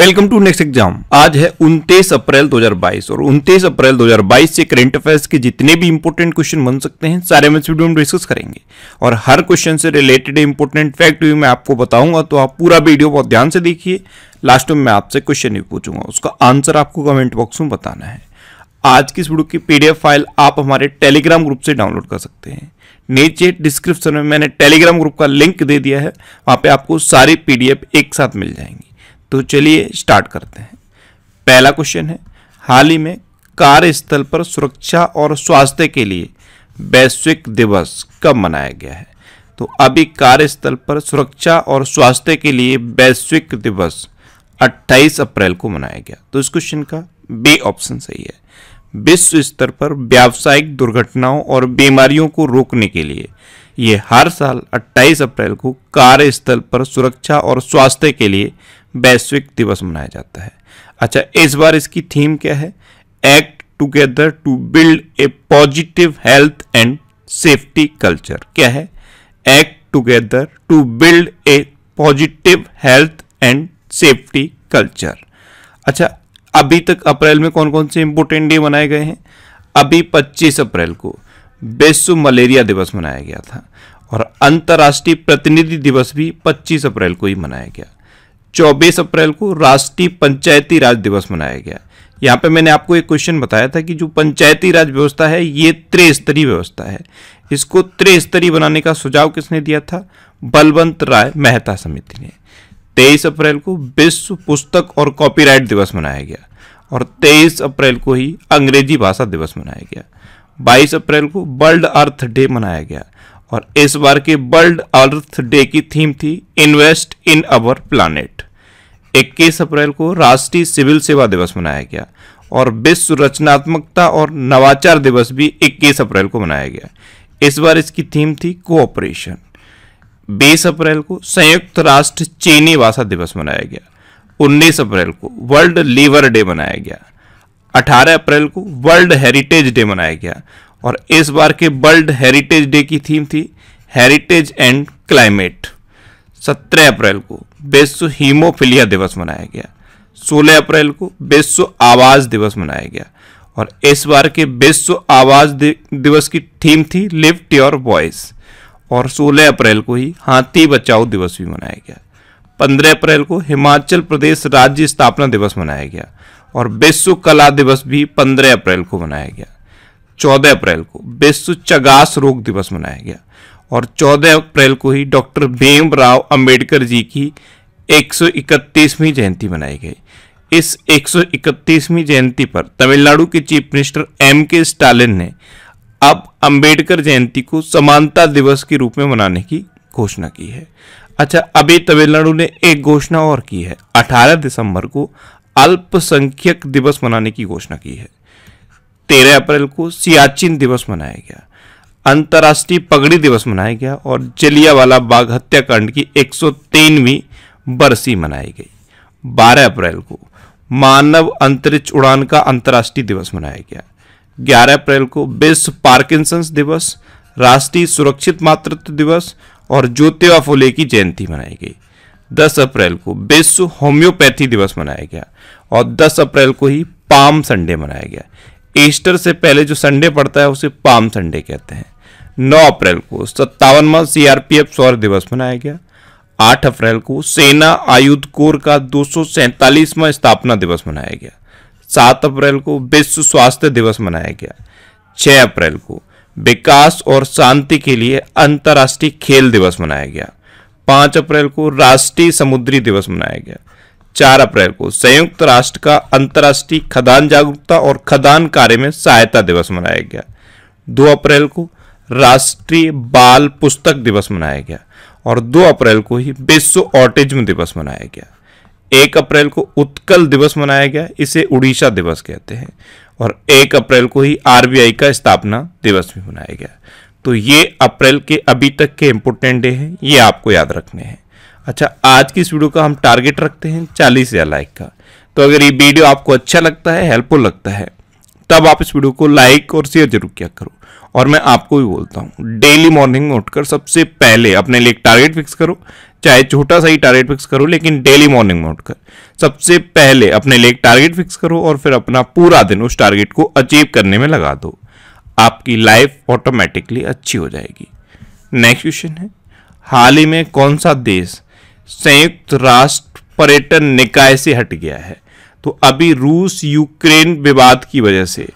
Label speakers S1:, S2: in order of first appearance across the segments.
S1: welcome to next exam आज है 29 अप्रैल 2022 और 29 अप्रैल 2022 से करंट अफेयर्स के जितने भी इंपॉर्टेंट क्वेश्चन बन सकते हैं सारे हम इस वीडियो में डिस्कस करेंगे और हर क्वेश्चन से रिलेटेड इंपॉर्टेंट फैक्ट भी मैं आपको बताऊंगा तो आप पूरा वीडियो बहुत ध्यान से देखिए लास्ट में मैं आपसे क्वेश्चन भी पूछूंगा उसका आंसर आपको कमेंट बॉक्स में बताना है आज की इस वीडियो की पी फाइल आप हमारे टेलीग्राम ग्रुप से डाउनलोड कर सकते हैं नीचे डिस्क्रिप्शन में मैंने टेलीग्राम ग्रुप का लिंक दे दिया है वहाँ पर आपको सारी पी एक साथ मिल जाएंगी तो चलिए स्टार्ट करते हैं पहला क्वेश्चन है हाल ही में कार्यस्थल पर सुरक्षा और स्वास्थ्य के लिए वैश्विक दिवस कब मनाया गया है तो अभी कार्यस्थल पर सुरक्षा और स्वास्थ्य के लिए वैश्विक दिवस 28 अप्रैल को मनाया गया तो इस क्वेश्चन का बी ऑप्शन सही है विश्व स्तर पर व्यावसायिक दुर्घटनाओं और बीमारियों को रोकने के लिए ये हर साल 28 अप्रैल को कार्यस्थल पर सुरक्षा और स्वास्थ्य के लिए वैश्विक दिवस मनाया जाता है अच्छा इस बार इसकी थीम क्या है act together to build a positive health and safety culture क्या है act together to build a positive health and safety culture अच्छा अभी तक अप्रैल में कौन कौन से इंपोर्टेंट डे मनाए गए हैं अभी 25 अप्रैल को विश्व मलेरिया दिवस मनाया गया था और अंतर्राष्ट्रीय प्रतिनिधि दिवस भी 25 अप्रैल को ही मनाया गया 24 अप्रैल को राष्ट्रीय पंचायती राज दिवस मनाया गया यहाँ पे मैंने आपको एक क्वेश्चन बताया था कि जो पंचायती राज व्यवस्था है ये त्रिस्तरीय व्यवस्था है इसको त्रिस्तरीय बनाने का सुझाव किसने दिया था बलवंत राय मेहता समिति ने तेईस अप्रैल को विश्व पुस्तक और कॉपीराइट दिवस मनाया गया और तेईस अप्रैल को ही अंग्रेजी भाषा दिवस मनाया गया बाईस अप्रैल को वर्ल्ड अर्थ डे मनाया गया और इस बार के वर्ल्ड अर्थ डे की थीम थी इन्वेस्ट इन अवर प्लानट 21 अप्रैल को राष्ट्रीय सिविल सेवा दिवस मनाया गया और विश्व रचनात्मकता और नवाचार दिवस भी 21 अप्रैल को मनाया गया इस बार इसकी थीम थी कोऑपरेशन 20 अप्रैल को संयुक्त राष्ट्र चीनी भाषा दिवस मनाया गया 19 अप्रैल को वर्ल्ड लीवर डे मनाया गया 18 अप्रैल को वर्ल्ड हेरिटेज डे मनाया गया और इस बार के वर्ल्ड हेरिटेज डे की थीम थी हेरिटेज एंड क्लाइमेट 17 अप्रैल को विश्व हीमोफिलिया दिवस मनाया गया 16 अप्रैल को विश्व आवाज़ दिवस मनाया गया और इस बार के विश्व आवाज़ दिवस की थीम थी लिफ्ट योर वॉइस और 16 अप्रैल को ही हाथी बचाओ दिवस भी मनाया गया 15 अप्रैल को हिमाचल प्रदेश राज्य स्थापना दिवस मनाया गया और विश्व कला दिवस भी 15 अप्रैल को मनाया गया 14 अप्रैल को विश्व चगास रोग दिवस मनाया गया और 14 अप्रैल को ही डॉक्टर भीम राव अम्बेडकर जी की 131वीं जयंती मनाई गई इस 131वीं जयंती पर तमिलनाडु के chief minister M K Stalin ने अब अंबेडकर जयंती को समानता दिवस के रूप में मनाने की घोषणा की है अच्छा अभी तमिलनाडु ने एक घोषणा और की है 18 दिसंबर को अल्पसंख्यक दिवस मनाने की घोषणा की है 13 अप्रैल को सियाचिन दिवस मनाया गया अंतर्राष्ट्रीय पगड़ी दिवस मनाया गया और जलियावाला बाग हत्याकांड की 103वीं बरसी मनाई गई 12 अप्रैल को मानव अंतरिक्ष उड़ान का अंतर्राष्ट्रीय दिवस मनाया गया 11 अप्रैल को विश्व पार्किंसंस दिवस राष्ट्रीय सुरक्षित मातृत्व दिवस और ज्योतिबा फुले की जयंती मनाई गई 10 अप्रैल को विश्व होम्योपैथी दिवस मनाया गया और 10 अप्रैल को ही पाम संडे मनाया गया ईस्टर से पहले जो संडे पड़ता है उसे पाम संडे कहते हैं 9 अप्रैल को सत्तावनवा सीआरपीएफ शौर्य दिवस मनाया गया 8 अप्रैल को सेना आयुध कोर का दो सौ स्थापना दिवस मनाया गया 7 अप्रैल को विश्व स्वास्थ्य दिवस मनाया गया 6 अप्रैल को विकास और शांति के लिए अंतर्राष्ट्रीय खेल दिवस मनाया गया 5 अप्रैल को राष्ट्रीय समुद्री दिवस मनाया गया 4 अप्रैल को संयुक्त राष्ट्र का अंतर्राष्ट्रीय खदान जागरूकता और खदान कार्य में सहायता दिवस मनाया गया 2 अप्रैल को राष्ट्रीय बाल पुस्तक दिवस मनाया गया और 2 अप्रैल को ही विश्व ऑटिज्म दिवस मनाया गया 1 अप्रैल को उत्कल दिवस मनाया गया इसे उड़ीसा दिवस कहते हैं और 1 अप्रैल को ही आरबीआई का स्थापना दिवस भी मनाया गया तो ये अप्रैल के अभी तक के इंपोर्टेंट डे हैं ये आपको याद रखने हैं अच्छा आज की इस वीडियो का हम टारगेट रखते हैं चालीस हज़ार लाइक का तो अगर ये वीडियो आपको अच्छा लगता है हेल्पफुल लगता है तब आप इस वीडियो को लाइक और शेयर जरूर किया करो और मैं आपको भी बोलता हूँ डेली मॉर्निंग में उठकर सबसे पहले अपने लिए एक टारगेट फिक्स करो चाहे छोटा सा ही टारगेट फिक्स करो लेकिन डेली मॉर्निंग में उठकर सबसे पहले अपने लिए एक टारगेट फिक्स करो और फिर अपना पूरा दिन उस टारगेट को अचीव करने में लगा दो आपकी लाइफ ऑटोमेटिकली अच्छी हो जाएगी नेक्स्ट क्वेश्चन है हाल ही में कौन सा देश संयुक्त राष्ट्र पर्यटन निकाय से हट गया है तो अभी रूस यूक्रेन विवाद की वजह से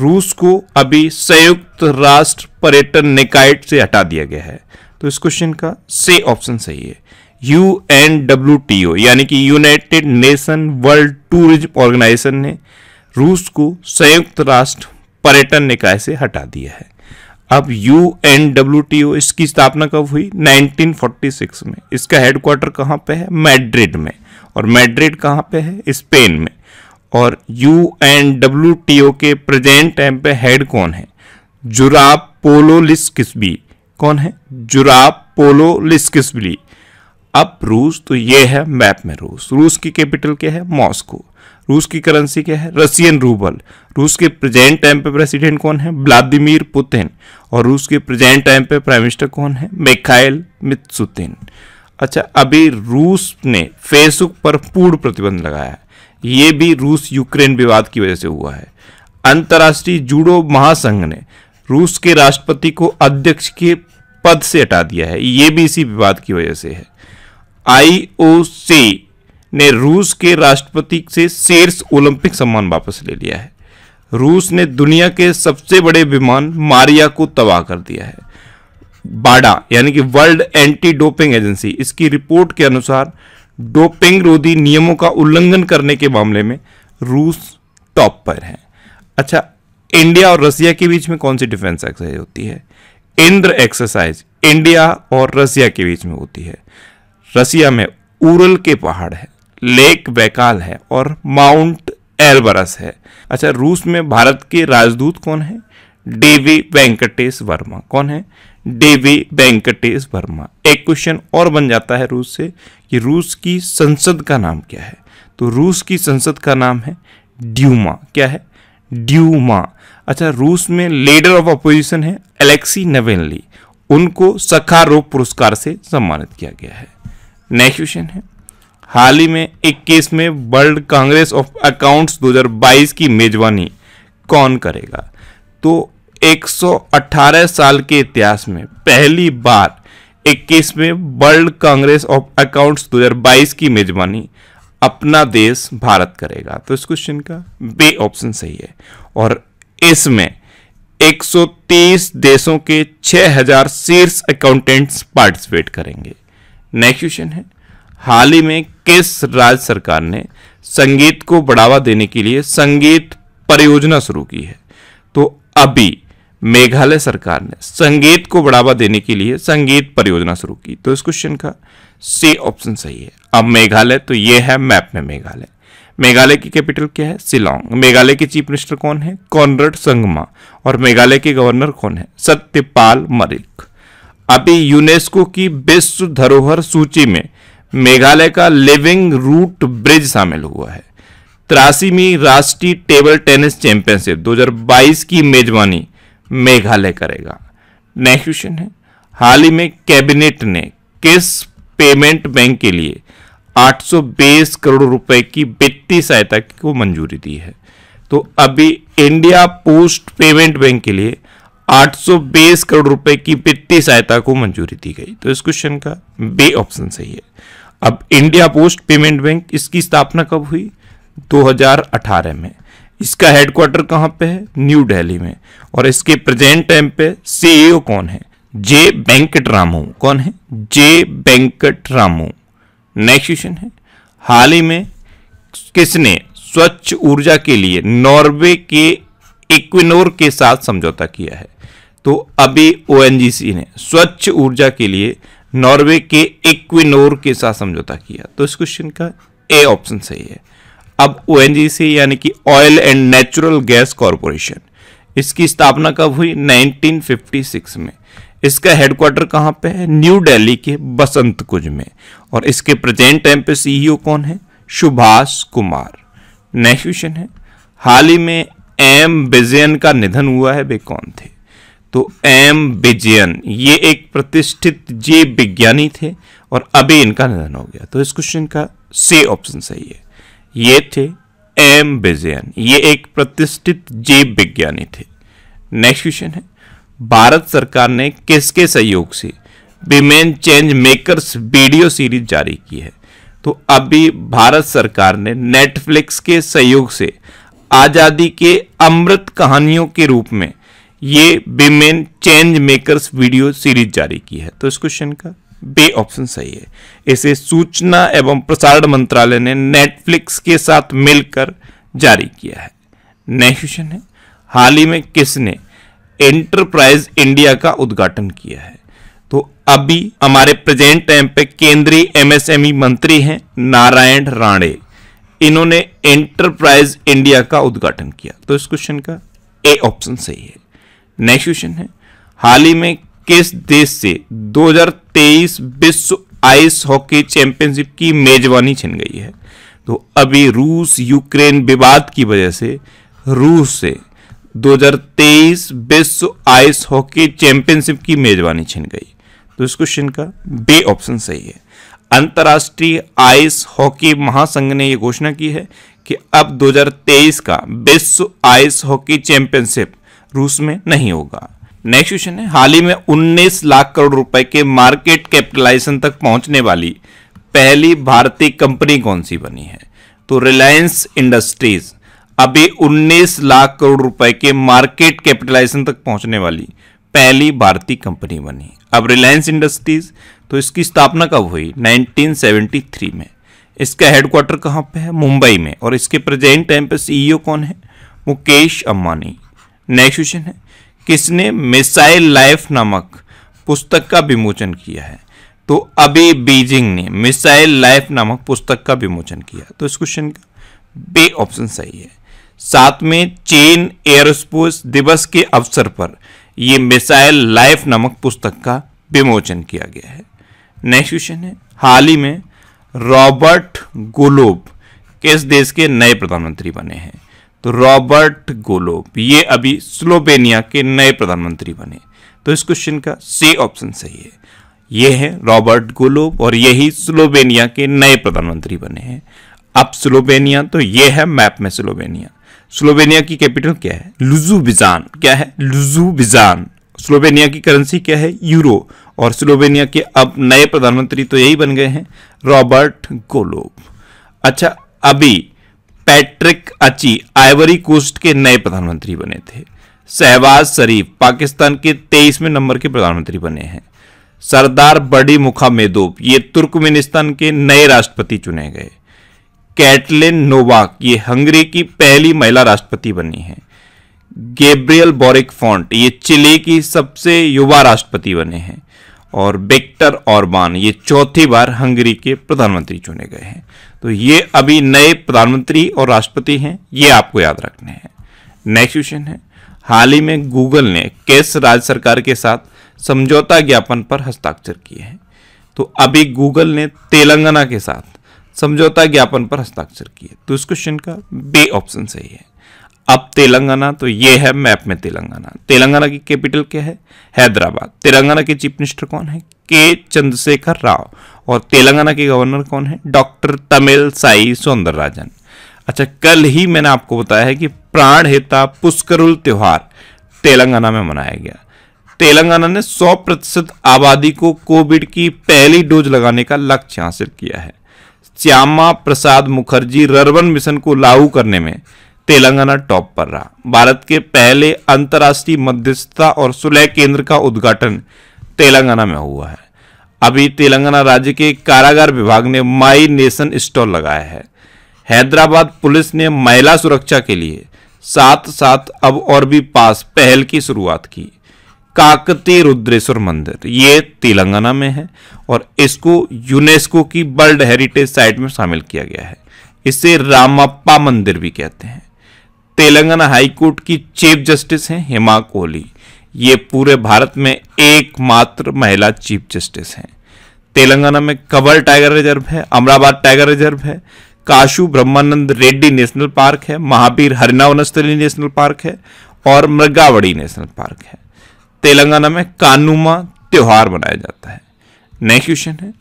S1: रूस को अभी संयुक्त राष्ट्र पर्यटन निकाय से हटा दिया गया है तो इस क्वेश्चन का से ऑप्शन सही है U N W T O यानी कि United Nation World Tourism Organization ने रूस को संयुक्त राष्ट्र पर्यटन निकाय से हटा दिया है अब U N W T O इसकी स्थापना कब हुई 1946 में इसका हेडक्वार्टर कहाँ पे है मैड्रिड में और मैड्रिड कहाँ पे है स्पेन में और U N W T O के प्रेजेंट टाइम पे हेड कौन है जुराब पोलो लिस किस्बी कौन है जुराब पोलो लिस किस्बली अब रूस तो ये है मैप में रूस रूस की कैपिटल क्या है मॉस्को रूस की करेंसी क्या है रसियन रूबल रूस के प्रेजेंट टाइम पे प्रेसिडेंट कौन है व्लादिमीर पुतिन और रूस के प्रेजेंट टाइम पे प्राइम मिनिस्टर कौन है मिखाइल मित्सुतिन अच्छा अभी रूस ने फेसबुक पर पूर्ण प्रतिबंध लगाया है ये भी रूस यूक्रेन विवाद की वजह से हुआ है अंतर्राष्ट्रीय जूडो महासंघ ने रूस के राष्ट्रपति को अध्यक्ष के पद से हटा दिया है ये भी इसी विवाद की वजह से है आईओसी ने रूस के राष्ट्रपति से शेर्स ओलंपिक सम्मान वापस ले लिया है रूस ने दुनिया के सबसे बड़े विमान मारिया को तबाह कर दिया है बाडा यानी कि वर्ल्ड एंटी डोपिंग एजेंसी इसकी रिपोर्ट के अनुसार डोपिंग रोधी नियमों का उल्लंघन करने के मामले में रूस टॉप पर है अच्छा इंडिया और रसिया के बीच में कौन सी डिफेंस एक्सरसाइज होती है इंद्र एक्सरसाइज इंडिया और रसिया के बीच में होती है रसिया में उरल के पहाड़ है लेक बैकाल है और माउंट एलबरस है अच्छा रूस में भारत के राजदूत कौन है डेवी वेंकटेश वर्मा कौन है डेवी वेंकटेश वर्मा एक क्वेश्चन और बन जाता है रूस से कि रूस की संसद का नाम क्या है तो रूस की संसद का नाम है ड्यूमा क्या है ड्यूमा अच्छा रूस में लीडर ऑफ अपोजिशन है एलेक्सी नवेनली उनको रोग पुरस्कार से सम्मानित किया गया है नेक्स्ट क्वेश्चन है हाल ही में एक केस में वर्ल्ड कांग्रेस ऑफ अकाउंट्स 2022 की मेजबानी कौन करेगा तो 118 साल के इतिहास में पहली बार 21वें वर्ल्ड कांग्रेस ऑफ अकाउंट्स 2022 की मेजबानी अपना देश भारत करेगा तो इस क्वेश्चन का बे ऑप्शन सही है और इसमें 130 देशों के 6000 शीर्ष अकाउंटेंट्स पार्टिसिपेट करेंगे नेक्स्ट क्वेश्चन है हाल ही में किस राज्य सरकार ने संगीत को बढ़ावा देने के लिए संगीत परियोजना शुरू की है तो अभी मेघालय सरकार ने संगीत को बढ़ावा देने के लिए संगीत परियोजना शुरू की तो इस क्वेश्चन का सी ऑप्शन सही है अब मेघालय तो ये है मैप में मेघालय मेघालय की कैपिटल क्या है सिलोंग मेघालय के चीफ मिनिस्टर कौन है कॉनरड संगमा और मेघालय के गवर्नर कौन है सत्यपाल मलिक अभी यूनेस्को की विश्व धरोहर सूची में मेघालय का लिविंग रूट ब्रिज शामिल हुआ है तिरासीवीं राष्ट्रीय टेबल टेनिस चैंपियनशिप 2022 की मेजबानी मेघालय करेगा नेक्स्ट क्वेश्चन है हाल ही में कैबिनेट ने किस पेमेंट बैंक के लिए आठ करोड़ रुपए की वित्तीय सहायता को मंजूरी दी है तो अभी इंडिया पोस्ट पेमेंट बैंक के लिए आठ करोड़ रुपए की वित्तीय सहायता को मंजूरी दी गई तो इस क्वेश्चन का बे ऑप्शन सही है अब इंडिया पोस्ट पेमेंट बैंक इसकी स्थापना कब हुई 2018 में इसका हेडक्वार्टर कहाँ पे है न्यू दिल्ली में और इसके प्रेजेंट टाइम पे सीईओ e कौन है जे वेंकट रामू कौन है J Venkat Ramu next question है हाल ही में किसने स्वच्छ ऊर्जा के लिए नॉर्वे के इक्विनोर के साथ समझौता किया है तो अभी ओ ने स्वच्छ ऊर्जा के लिए नॉर्वे के इक्विनोर के साथ समझौता किया तो इस क्वेश्चन का ए ऑप्शन सही है अब ओ यानी कि oil and natural gas corporation इसकी स्थापना कब हुई 1956 में इसका हेडक्वार्टर कहाँ पे है न्यू दिल्ली के बसंत कुंज में और इसके प्रेजेंट टाइम पे सीईओ e कौन है सुभाष कुमार नेक्स्ट क्वेश्चन है हाल ही में एम बिजयन का निधन हुआ है वे कौन थे तो एम बिजयन ये एक प्रतिष्ठित जीव विज्ञानी थे और अभी इनका निधन हो गया तो इस क्वेश्चन का से ऑप्शन सही है ये थे एम बेजेन ये एक प्रतिष्ठित जीव विज्ञानी थे नेक्स्ट क्वेश्चन है भारत सरकार ने किसके सहयोग से women change makers video series जारी की है तो अभी भारत सरकार ने नेटफ्लिक्स के सहयोग से आज़ादी के अमृत कहानियों के रूप में ये women change makers video series जारी की है तो इस क्वेश्चन का बे ऑप्शन सही है इसे सूचना एवं प्रसारण मंत्रालय ने नेटफ्लिक्स के साथ मिलकर जारी किया है नेक्स्ट क्वेश्चन है हाल ही में किसने एंटरप्राइज इंडिया का उद्घाटन किया है तो अभी हमारे प्रेजेंट टाइम पे केंद्रीय एमएसएमई e मंत्री हैं नारायण राणे इन्होंने एंटरप्राइज इंडिया का उद्घाटन किया तो इस क्वेश्चन का ए ऑप्शन सही है नेक्स्ट क्वेश्चन है हाल ही में किस देश से 2023 विश्व आइस हॉकी चैंपियनशिप की मेजबानी छिन गई है तो अभी रूस यूक्रेन विवाद की वजह से रूस से 2023 विश्व आइस हॉकी चैंपियनशिप की मेजबानी छिन गई तो इस क्वेश्चन का बे ऑप्शन सही है अंतर्राष्ट्रीय आइस हॉकी महासंघ ने यह घोषणा की है कि अब 2023 का विश्व आइस हॉकी चैंपियनशिप रूस में नहीं होगा नेक्स्ट क्वेश्चन है हाल ही में 19 लाख करोड़ रुपए के मार्केट कैपिटलाइजेशन तक पहुंचने वाली पहली भारतीय कंपनी कौन सी बनी है तो रिलायंस इंडस्ट्रीज अभी 19 लाख करोड़ रुपए के मार्केट कैपिटलाइजेशन तक पहुंचने वाली पहली भारतीय कंपनी बनी अब रिलायंस इंडस्ट्रीज तो इसकी स्थापना कब हुई 1973 में इसका हेडक्वार्टर कहाँ पे है मुंबई में और इसके प्रेजेंट टाइम पे सीईओ e कौन है मुकेश अम्बानी नेक्स्ट क्वेश्चन है किसने मिसाइल लाइफ नामक पुस्तक का विमोचन किया है तो अभी बीजिंग ने मिसाइल लाइफ नामक पुस्तक का विमोचन किया तो इस क्वेश्चन का बे ऑप्शन सही है साथ में चीन एयरस्पोर्स दिवस के अवसर पर यह मिसाइल लाइफ नामक पुस्तक का विमोचन किया गया है नेक्स्ट क्वेश्चन है हाल ही में रॉबर्ट गोलोब किस देश के नए प्रधानमंत्री बने हैं तो रॉबर्ट गोलोब ये अभी स्लोवेनिया के नए प्रधानमंत्री बने तो इस क्वेश्चन का सी ऑप्शन सही है ये है रॉबर्ट गोलोब और यही स्लोवेनिया के नए प्रधानमंत्री बने हैं अब स्लोवेनिया तो ये है मैप में स्लोवेनिया स्लोवेनिया की कैपिटल क्या है लुजुबिजान क्या है लुजुबिजान स्लोवेनिया की करेंसी क्या है यूरो और स्लोवेनिया के अब नए प्रधानमंत्री तो यही बन गए हैं रॉबर्ट गोलोब अच्छा अभी पैट्रिक अची आइवरी कोस्ट के नए प्रधानमंत्री बने थे शहबाज शरीफ पाकिस्तान के तेईसवें नंबर के प्रधानमंत्री बने हैं सरदार बड़ी मुखा मेदोब ये तुर्कमेनिस्तान के नए राष्ट्रपति चुने गए कैटलिन नोवाक ये हंगरी की पहली महिला राष्ट्रपति बनी हैं गेब्रियल बोरिक फॉन्ट ये चिली की सबसे युवा राष्ट्रपति बने हैं और बेक्टर ऑर्बान ये चौथी बार हंगरी के प्रधानमंत्री चुने गए हैं तो ये अभी नए प्रधानमंत्री और राष्ट्रपति हैं ये आपको याद रखने हैं नेक्स्ट क्वेश्चन है हाल ही में गूगल ने किस राज्य सरकार के साथ समझौता ज्ञापन पर हस्ताक्षर किए हैं तो अभी गूगल ने तेलंगाना के साथ समझौता ज्ञापन पर हस्ताक्षर किए तो इस क्वेश्चन का बे ऑप्शन सही है अब तेलंगाना तो ये है मैप में तेलंगाना तेलंगाना की कैपिटल क्या है हैदराबाद तेलंगाना के चीफ मिनिस्टर कौन है के चंद्रशेखर राव और तेलंगाना के गवर्नर कौन है डॉक्टर तमिल साई राजन अच्छा कल ही मैंने आपको बताया है कि प्राण हेता पुष्करुल त्यौहार तेलंगाना में मनाया गया तेलंगाना ने 100 प्रतिशत आबादी को कोविड की पहली डोज लगाने का लक्ष्य हासिल किया है श्यामा प्रसाद मुखर्जी रर्बन मिशन को लागू करने में तेलंगाना टॉप पर रहा भारत के पहले अंतर्राष्ट्रीय मध्यस्थता और सुलह केंद्र का उद्घाटन तेलंगाना में हुआ है अभी तेलंगाना राज्य के कारागार विभाग ने माई नेशन स्टॉल लगाया है हैदराबाद पुलिस ने महिला सुरक्षा के लिए साथ साथ अब और भी पास पहल की शुरुआत की काकती रुद्रेश्वर मंदिर ये तेलंगाना में है और इसको यूनेस्को की वर्ल्ड हेरिटेज साइट में शामिल किया गया है इसे रामप्पा मंदिर भी कहते हैं तेलंगाना हाईकोर्ट की चीफ जस्टिस हैं हेमा कोहली ये पूरे भारत में एकमात्र महिला चीफ जस्टिस हैं तेलंगाना में कबल टाइगर रिजर्व है अमराबाद टाइगर रिजर्व है काशु ब्रह्मानंद रेड्डी नेशनल पार्क है महावीर हरिना वनस्थली नेशनल पार्क है और मृगावड़ी नेशनल पार्क है तेलंगाना में कानूमा त्यौहार मनाया जाता है नेक्स्ट क्वेश्चन है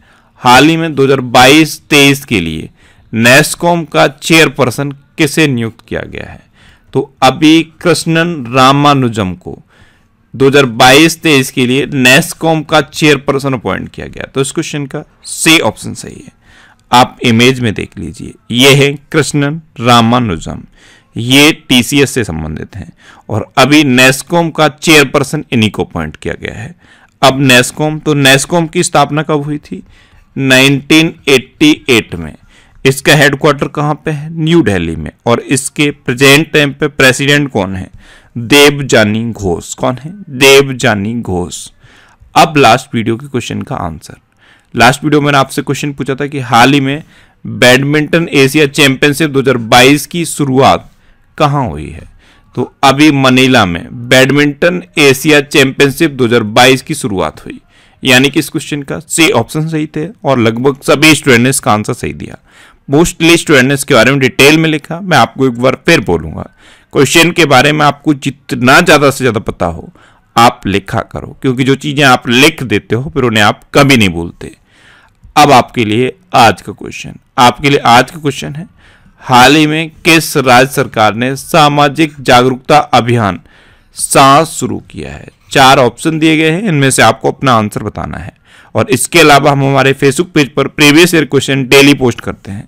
S1: हाल ही में 2022-23 के लिए नेस्कॉम का चेयरपर्सन किसे नियुक्त किया गया है तो अभी कृष्णन रामानुजम को 2022-23 के लिए नेस्कॉम का चेयरपर्सन अपॉइंट किया गया तो इस क्वेश्चन का से ऑप्शन सही है आप इमेज में देख लीजिए ये है कृष्णन रामानुजम ये टीसीएस से संबंधित हैं और अभी नेस्कॉम का चेयरपर्सन इन्हीं को अपॉइंट किया गया है अब नेस्कॉम तो नेस्कॉम की स्थापना कब हुई थी 1988 में इसका हेडक्वार्टर कहाँ पे है न्यू दिल्ली में और इसके प्रेजेंट टाइम पे प्रेसिडेंट कौन है देव जानी घोष कौन है देव जानी घोष अब लास्ट वीडियो के क्वेश्चन का आंसर लास्ट वीडियो मैंने आपसे क्वेश्चन पूछा था कि हाल ही में बैडमिंटन एशिया चैंपियनशिप 2022 की शुरुआत कहाँ हुई है तो अभी मनीला में बैडमिंटन एशिया चैंपियनशिप 2022 की शुरुआत हुई यानी कि इस क्वेश्चन का सी ऑप्शन सही थे और लगभग सभी स्टूडेंट ने इसका आंसर सही दिया मोस्टली स्टूडेंट्स के बारे में डिटेल में लिखा मैं आपको एक बार फिर बोलूंगा क्वेश्चन के बारे में आपको जितना ज़्यादा से ज़्यादा पता हो आप लिखा करो क्योंकि जो चीज़ें आप लिख देते हो फिर उन्हें आप कभी नहीं भूलते अब आपके लिए आज का क्वेश्चन आपके लिए आज का क्वेश्चन है हाल ही में किस राज्य सरकार ने सामाजिक जागरूकता अभियान सांस शुरू किया है चार ऑप्शन दिए गए हैं इनमें से आपको अपना आंसर बताना है और इसके अलावा हम हमारे फेसबुक पेज पर previous year question daily post करते हैं